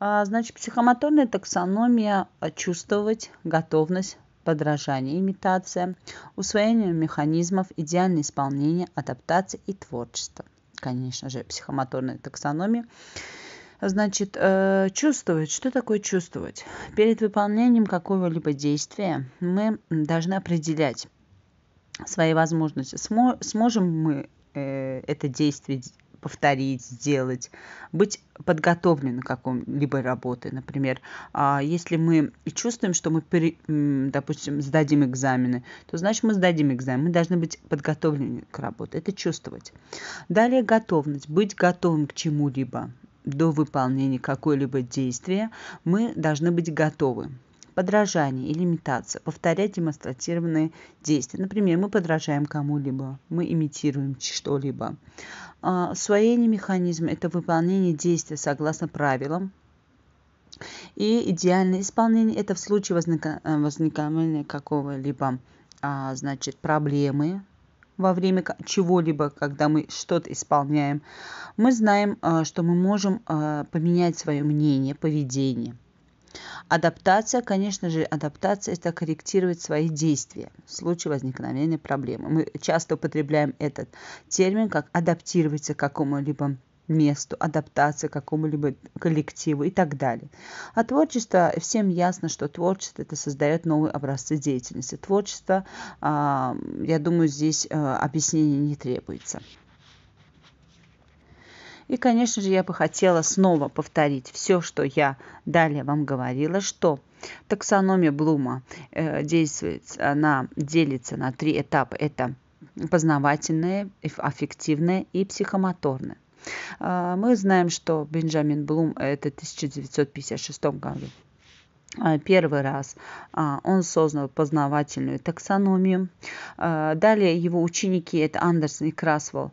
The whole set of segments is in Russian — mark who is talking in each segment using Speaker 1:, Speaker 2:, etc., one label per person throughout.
Speaker 1: А, значит, психомоторная таксономия а, – чувствовать, готовность, подражание, имитация, усвоение механизмов, идеальное исполнение, адаптация и творчество. Конечно же, психомоторная таксономия. Значит, э, чувствовать. Что такое чувствовать? Перед выполнением какого-либо действия мы должны определять свои возможности. Сможем мы э, это действие повторить, сделать, быть подготовлены к какому-либо работе. Например, а, если мы чувствуем, что мы, допустим, сдадим экзамены, то значит мы сдадим экзамен, мы должны быть подготовлены к работе, это чувствовать. Далее готовность, быть готовым к чему-либо до выполнения какой-либо действия, мы должны быть готовы подражание или имитация, повторять демонстративные действия. Например, мы подражаем кому-либо, мы имитируем что-либо. Освоение а, механизма – это выполнение действия согласно правилам, и идеальное исполнение – это в случае э, возникновения какого-либо а, значит, проблемы во время чего-либо, когда мы что-то исполняем, мы знаем, э, что мы можем э, поменять свое мнение, поведение – Адаптация, конечно же, адаптация – это корректировать свои действия в случае возникновения проблемы. Мы часто употребляем этот термин как адаптироваться к какому-либо месту, адаптация к какому-либо коллективу и так далее. А творчество, всем ясно, что творчество это создает новые образцы деятельности. Творчество, а, я думаю, здесь а, объяснений не требуется. И, конечно же, я бы хотела снова повторить все, что я далее вам говорила, что таксономия Блума э, действует, она делится на три этапа. Это познавательное, аффективное и психомоторное. А, мы знаем, что Бенджамин Блум это 1956 году а, первый раз а, он создал познавательную таксономию. А, далее его ученики, это Андерсон и Красвелл,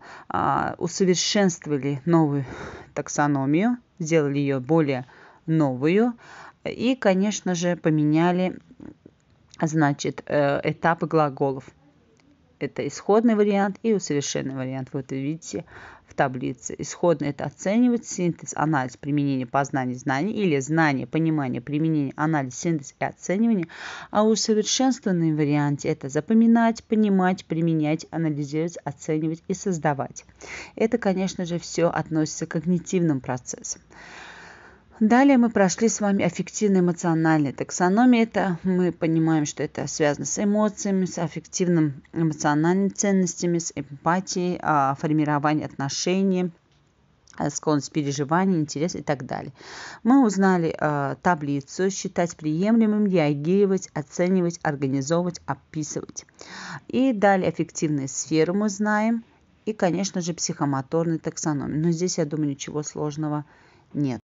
Speaker 1: усовершенствовали новую таксономию, сделали ее более новую. И, конечно же, поменяли значит, э, этапы глаголов это исходный вариант и усовершенный вариант. Вот вы видите в таблице. Исходный – это оценивать синтез, анализ, применение, познание, знаний или знание, понимание, применение, анализ, синтез и оценивание. А усовершенствованный вариант – это запоминать, понимать, применять, анализировать, оценивать и создавать. Это, конечно же, все относится к когнитивным процессам. Далее мы прошли с вами аффективно-эмоциональная таксономии. Это мы понимаем, что это связано с эмоциями, с аффективным эмоциональными ценностями, с эмпатией, а, формированием отношений, а, склонность переживания, интерес и так далее. Мы узнали э, таблицу считать приемлемым, реагировать, оценивать, организовывать, описывать. И далее эффективные сферы мы знаем. И, конечно же, психомоторный таксономия. Но здесь, я думаю, ничего сложного нет.